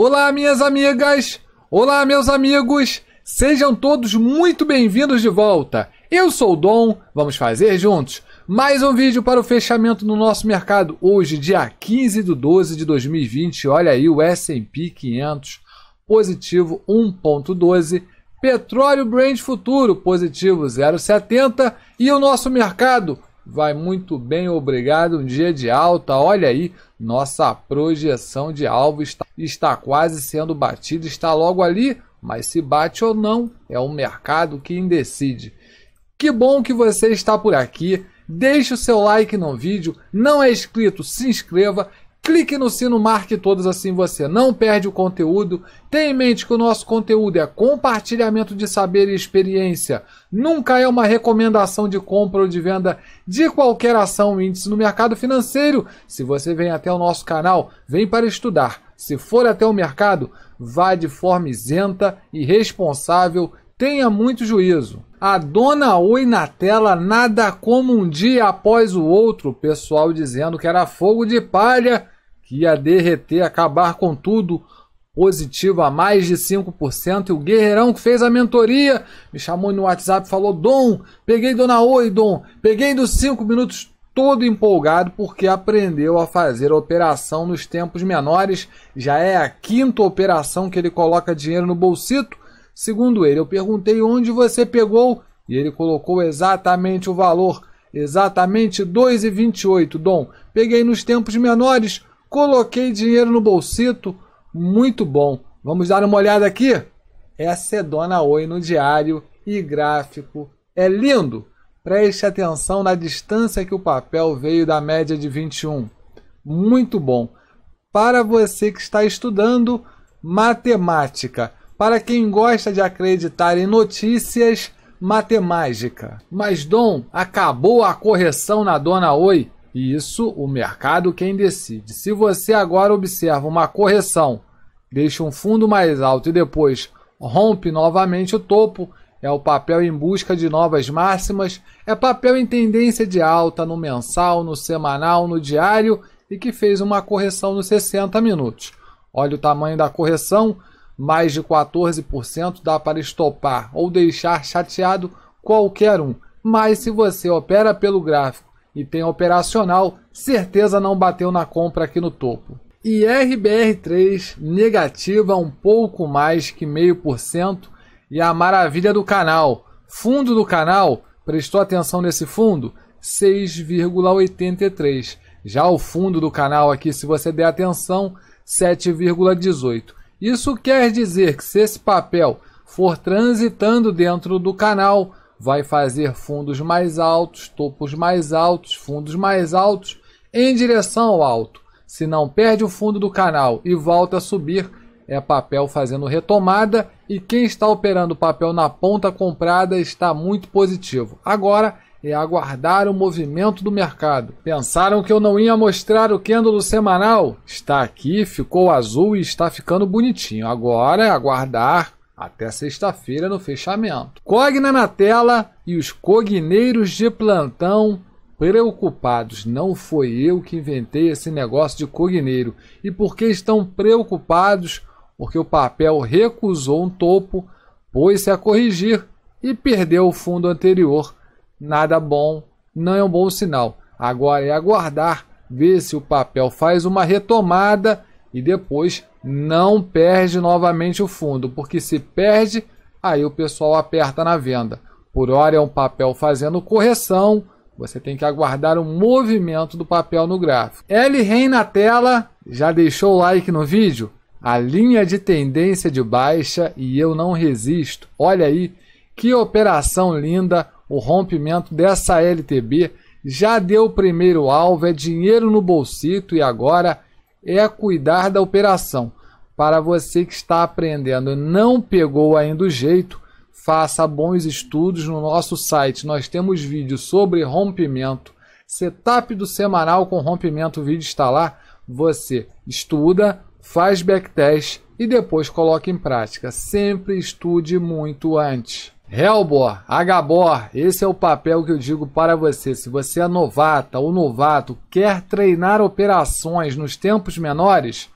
Olá, minhas amigas! Olá, meus amigos! Sejam todos muito bem-vindos de volta! Eu sou o Dom, vamos fazer juntos mais um vídeo para o fechamento no nosso mercado. Hoje, dia 15 de 12 de 2020, olha aí o S&P 500 positivo 1.12, petróleo Brent futuro positivo 0.70 e o nosso mercado vai muito bem, obrigado. Um dia de alta, olha aí, nossa projeção de alvo está, está quase sendo batida, está logo ali, mas se bate ou não, é o mercado quem decide. Que bom que você está por aqui. Deixe o seu like no vídeo, não é inscrito, se inscreva clique no sino, marque todas assim você não perde o conteúdo. Tenha em mente que o nosso conteúdo é compartilhamento de saber e experiência. Nunca é uma recomendação de compra ou de venda de qualquer ação ou índice no mercado financeiro. Se você vem até o nosso canal, vem para estudar. Se for até o mercado, vá de forma isenta e responsável. Tenha muito juízo. A dona Oi na tela, nada como um dia após o outro, pessoal dizendo que era fogo de palha que ia derreter, acabar com tudo, positivo a mais de 5%. E o Guerreirão que fez a mentoria me chamou no WhatsApp falou: Dom, peguei Dona Oi, Dom, peguei dos 5 minutos todo empolgado porque aprendeu a fazer operação nos tempos menores. Já é a quinta operação que ele coloca dinheiro no bolsito. Segundo ele, eu perguntei onde você pegou e ele colocou exatamente o valor, exatamente 2,28. Dom, peguei nos tempos menores, Coloquei dinheiro no bolsito, muito bom. Vamos dar uma olhada aqui? Essa é Dona Oi no diário e gráfico. É lindo! Preste atenção na distância que o papel veio da média de 21. Muito bom! Para você que está estudando matemática, para quem gosta de acreditar em notícias matemática. Mas, Dom, acabou a correção na Dona Oi. E isso o mercado quem decide. Se você agora observa uma correção, deixa um fundo mais alto e depois rompe novamente o topo, é o papel em busca de novas máximas, é papel em tendência de alta no mensal, no semanal, no diário e que fez uma correção nos 60 minutos. Olha o tamanho da correção, mais de 14% dá para estopar ou deixar chateado qualquer um. Mas se você opera pelo gráfico e tem operacional, certeza não bateu na compra aqui no topo. E RBR3 negativa um pouco mais que meio por cento e a maravilha do canal. Fundo do canal, prestou atenção nesse fundo? 6,83. Já o fundo do canal aqui, se você der atenção, 7,18. Isso quer dizer que se esse papel for transitando dentro do canal, vai fazer fundos mais altos, topos mais altos, fundos mais altos em direção ao alto. Se não perde o fundo do canal e volta a subir, é papel fazendo retomada e quem está operando papel na ponta comprada está muito positivo. Agora é aguardar o movimento do mercado. Pensaram que eu não ia mostrar o candolo semanal? Está aqui, ficou azul e está ficando bonitinho. Agora é aguardar até sexta-feira no fechamento. Cogna na tela e os cogneiros de plantão preocupados. Não foi eu que inventei esse negócio de cogneiro. E por que estão preocupados? Porque o papel recusou um topo, pôs-se a corrigir e perdeu o fundo anterior. Nada bom, não é um bom sinal. Agora é aguardar, ver se o papel faz uma retomada e depois não perde novamente o fundo, porque se perde, aí o pessoal aperta na venda. Por hora é um papel fazendo correção, você tem que aguardar o movimento do papel no gráfico. L Rein na tela, já deixou o like no vídeo? A linha de tendência de baixa e eu não resisto. Olha aí que operação linda o rompimento dessa LTB. Já deu o primeiro alvo, é dinheiro no bolsito e agora é cuidar da operação. Para você que está aprendendo e não pegou ainda o jeito, faça bons estudos no nosso site. Nós temos vídeos sobre rompimento, setup do semanal com rompimento, o vídeo está lá. Você estuda, faz backtest e depois coloca em prática. Sempre estude muito antes. Helbor, Agabor, esse é o papel que eu digo para você. Se você é novata ou novato, quer treinar operações nos tempos menores,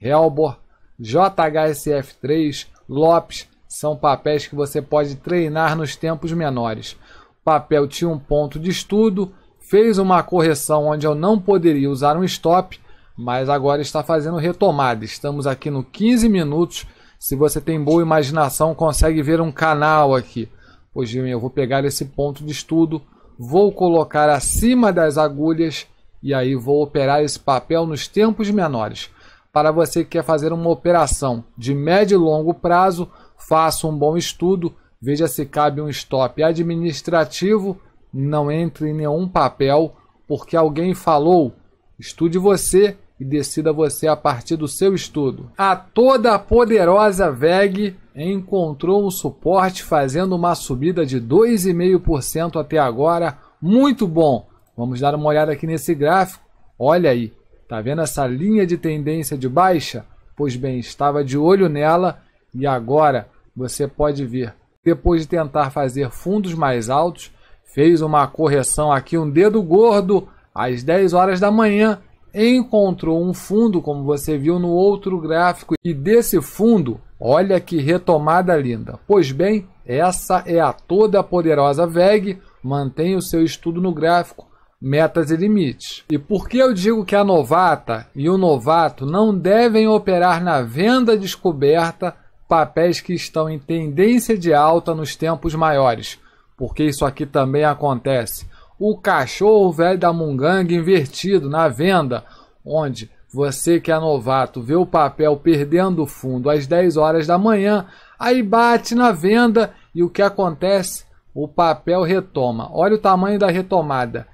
Helbor JHSF3, Lopes, são papéis que você pode treinar nos tempos menores. O papel tinha um ponto de estudo, fez uma correção onde eu não poderia usar um stop, mas agora está fazendo retomada. Estamos aqui no 15 minutos se você tem boa imaginação, consegue ver um canal aqui. Pois bem, eu vou pegar esse ponto de estudo, vou colocar acima das agulhas e aí vou operar esse papel nos tempos menores. Para você que quer fazer uma operação de médio e longo prazo, faça um bom estudo, veja se cabe um stop administrativo, não entre em nenhum papel, porque alguém falou, estude você e decida você a partir do seu estudo. A toda poderosa VEG encontrou um suporte fazendo uma subida de 2,5% até agora, muito bom. Vamos dar uma olhada aqui nesse gráfico. Olha aí, tá vendo essa linha de tendência de baixa? Pois bem, estava de olho nela e agora você pode ver. Depois de tentar fazer fundos mais altos, fez uma correção aqui, um dedo gordo às 10 horas da manhã encontrou um fundo, como você viu no outro gráfico, e desse fundo, olha que retomada linda. Pois bem, essa é a toda poderosa VEG, mantém o seu estudo no gráfico, metas e limites. E por que eu digo que a novata e o novato não devem operar na venda descoberta papéis que estão em tendência de alta nos tempos maiores? Porque isso aqui também acontece o cachorro velho da Munganga invertido na venda, onde você que é novato vê o papel perdendo fundo às 10 horas da manhã, aí bate na venda e o que acontece? O papel retoma. Olha o tamanho da retomada: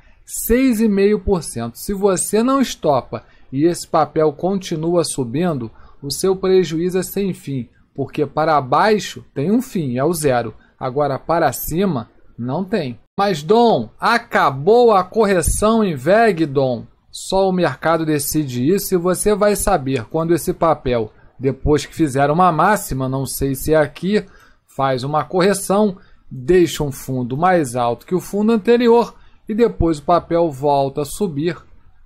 6,5%. Se você não estopa e esse papel continua subindo, o seu prejuízo é sem fim, porque para baixo tem um fim, é o zero. Agora para cima não tem. Mas Dom, acabou a correção em VEG, Dom. Só o mercado decide isso e você vai saber quando esse papel, depois que fizer uma máxima, não sei se é aqui, faz uma correção, deixa um fundo mais alto que o fundo anterior e depois o papel volta a subir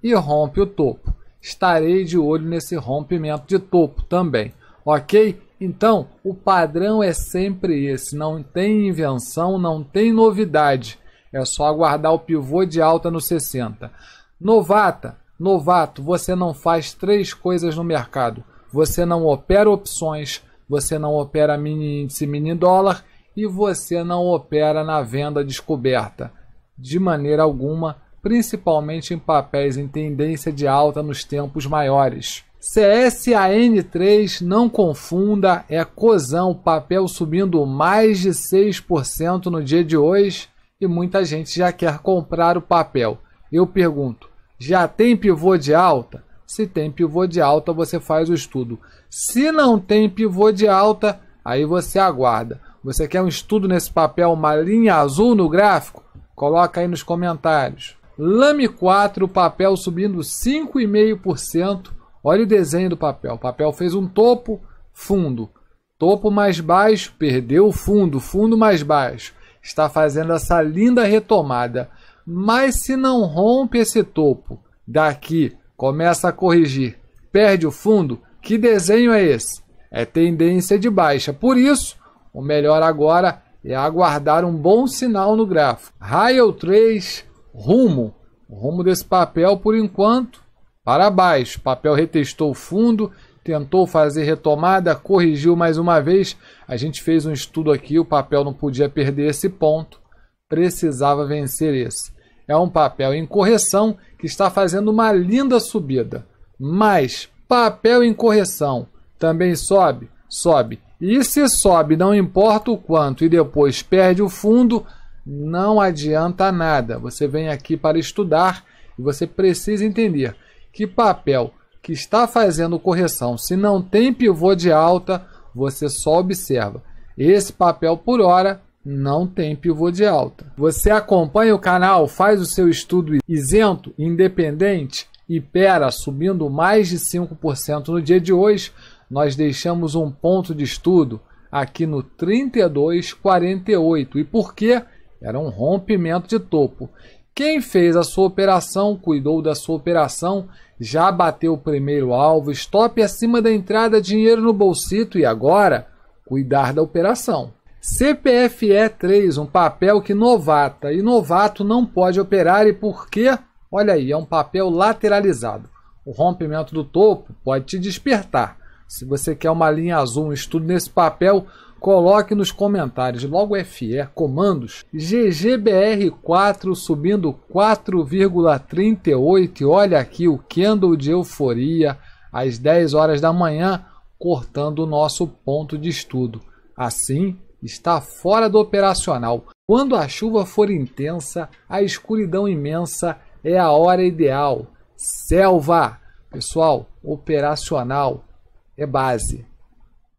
e rompe o topo. Estarei de olho nesse rompimento de topo também, ok? Então, o padrão é sempre esse, não tem invenção, não tem novidade. É só aguardar o pivô de alta no 60. Novata, novato, você não faz três coisas no mercado. Você não opera opções, você não opera mini índice, mini dólar e você não opera na venda descoberta. De maneira alguma, principalmente em papéis em tendência de alta nos tempos maiores. CSAN3, não confunda, é cozão, papel subindo mais de 6% no dia de hoje e muita gente já quer comprar o papel. Eu pergunto, já tem pivô de alta? Se tem pivô de alta, você faz o estudo. Se não tem pivô de alta, aí você aguarda. Você quer um estudo nesse papel, uma linha azul no gráfico? Coloca aí nos comentários. Lame 4, papel subindo 5,5%. Olha o desenho do papel. O papel fez um topo, fundo. Topo mais baixo, perdeu o fundo, fundo mais baixo. Está fazendo essa linda retomada. Mas se não rompe esse topo, daqui começa a corrigir, perde o fundo, que desenho é esse? É tendência de baixa. Por isso, o melhor agora é aguardar um bom sinal no gráfico. Raio 3, rumo. O rumo desse papel, por enquanto, para baixo. Papel retestou o fundo, tentou fazer retomada, corrigiu mais uma vez. A gente fez um estudo aqui, o papel não podia perder esse ponto, precisava vencer esse. É um papel em correção que está fazendo uma linda subida. Mas papel em correção também sobe, sobe. E se sobe, não importa o quanto, e depois perde o fundo, não adianta nada. Você vem aqui para estudar e você precisa entender que papel que está fazendo correção. Se não tem pivô de alta, você só observa. Esse papel por hora não tem pivô de alta. Você acompanha o canal, faz o seu estudo isento, independente e pera subindo mais de 5% no dia de hoje, nós deixamos um ponto de estudo aqui no 3248. E por quê? Era um rompimento de topo. Quem fez a sua operação, cuidou da sua operação, já bateu o primeiro alvo, stop acima da entrada, dinheiro no bolsito e agora cuidar da operação. CPFE 3, um papel que novata e novato não pode operar e por quê? Olha aí, é um papel lateralizado. O rompimento do topo pode te despertar. Se você quer uma linha azul, um estudo nesse papel, Coloque nos comentários, logo FE, comandos, GGBR4 subindo 4,38 e olha aqui o candle de euforia às 10 horas da manhã, cortando o nosso ponto de estudo. Assim, está fora do operacional. Quando a chuva for intensa, a escuridão imensa é a hora ideal. Selva! Pessoal, operacional é base.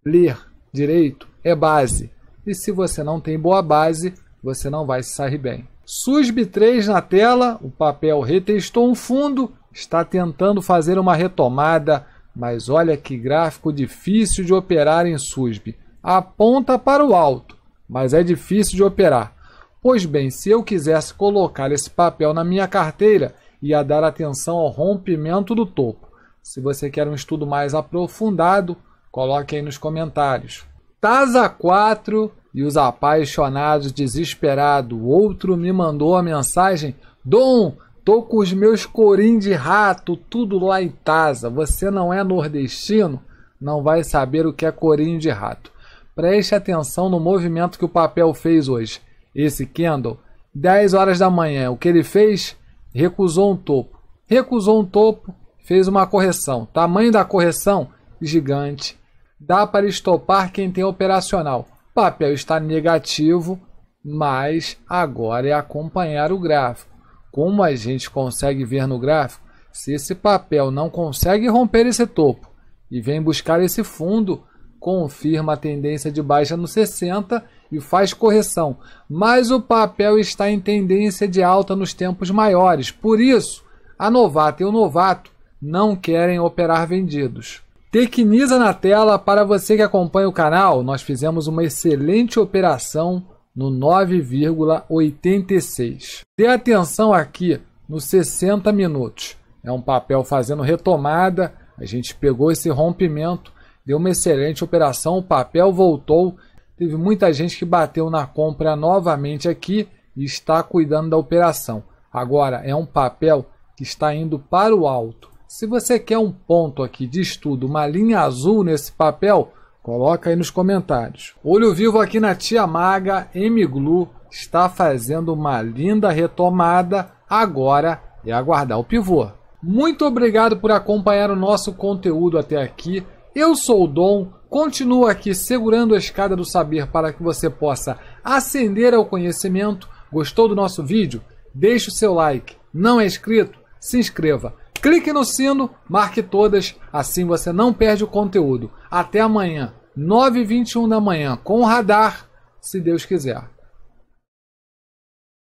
Ler direito é base. E se você não tem boa base, você não vai se sair bem. SUSB 3 na tela, o papel retestou um fundo, está tentando fazer uma retomada, mas olha que gráfico difícil de operar em SUSB. Aponta para o alto, mas é difícil de operar. Pois bem, se eu quisesse colocar esse papel na minha carteira, ia dar atenção ao rompimento do topo. Se você quer um estudo mais aprofundado, coloque aí nos comentários. Tasa 4 e os apaixonados desesperado. Outro me mandou a mensagem: Dom, tô com os meus corim de rato, tudo lá em Tasa. Você não é nordestino? Não vai saber o que é corim de rato. Preste atenção no movimento que o papel fez hoje. Esse Kendall, 10 horas da manhã, o que ele fez? Recusou um topo. Recusou um topo, fez uma correção. Tamanho da correção? Gigante. Dá para estopar quem tem operacional. O papel está negativo, mas agora é acompanhar o gráfico. Como a gente consegue ver no gráfico, se esse papel não consegue romper esse topo e vem buscar esse fundo, confirma a tendência de baixa no 60 e faz correção. Mas o papel está em tendência de alta nos tempos maiores. Por isso, a novata e o novato não querem operar vendidos. Tecniza na tela para você que acompanha o canal. Nós fizemos uma excelente operação no 9,86. Dê atenção aqui nos 60 minutos. É um papel fazendo retomada. A gente pegou esse rompimento, deu uma excelente operação. O papel voltou. Teve muita gente que bateu na compra novamente aqui e está cuidando da operação. Agora é um papel que está indo para o alto. Se você quer um ponto aqui de estudo, uma linha azul nesse papel, coloca aí nos comentários. Olho vivo aqui na tia maga, Mglu está fazendo uma linda retomada, agora é aguardar o pivô. Muito obrigado por acompanhar o nosso conteúdo até aqui. Eu sou o Dom, continuo aqui segurando a escada do saber para que você possa ascender ao conhecimento. Gostou do nosso vídeo? Deixe o seu like. Não é inscrito? Se inscreva. Clique no sino, marque todas, assim você não perde o conteúdo. Até amanhã, 9h21 da manhã, com o radar, se Deus quiser.